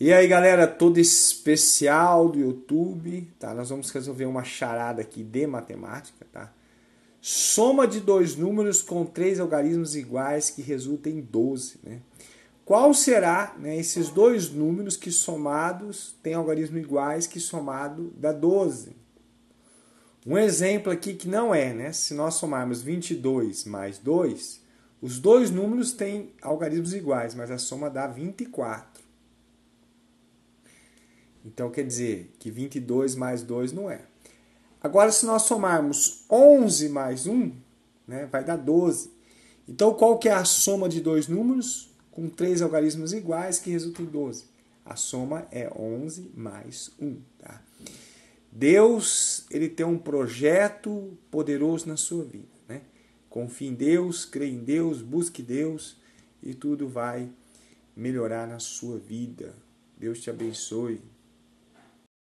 E aí galera, todo especial do YouTube, tá? Nós vamos resolver uma charada aqui de matemática, tá? Soma de dois números com três algarismos iguais que resulta em 12, né? Qual será né, esses dois números que somados têm algarismos iguais que somado dá 12? Um exemplo aqui que não é, né? Se nós somarmos 22 mais 2, os dois números têm algarismos iguais, mas a soma dá 24. Então quer dizer que 22 mais 2 não é. Agora, se nós somarmos 11 mais 1, né, vai dar 12. Então, qual que é a soma de dois números com três algarismos iguais que resulta em 12? A soma é 11 mais 1. Tá? Deus ele tem um projeto poderoso na sua vida. Né? Confie em Deus, crê em Deus, busque Deus e tudo vai melhorar na sua vida. Deus te abençoe.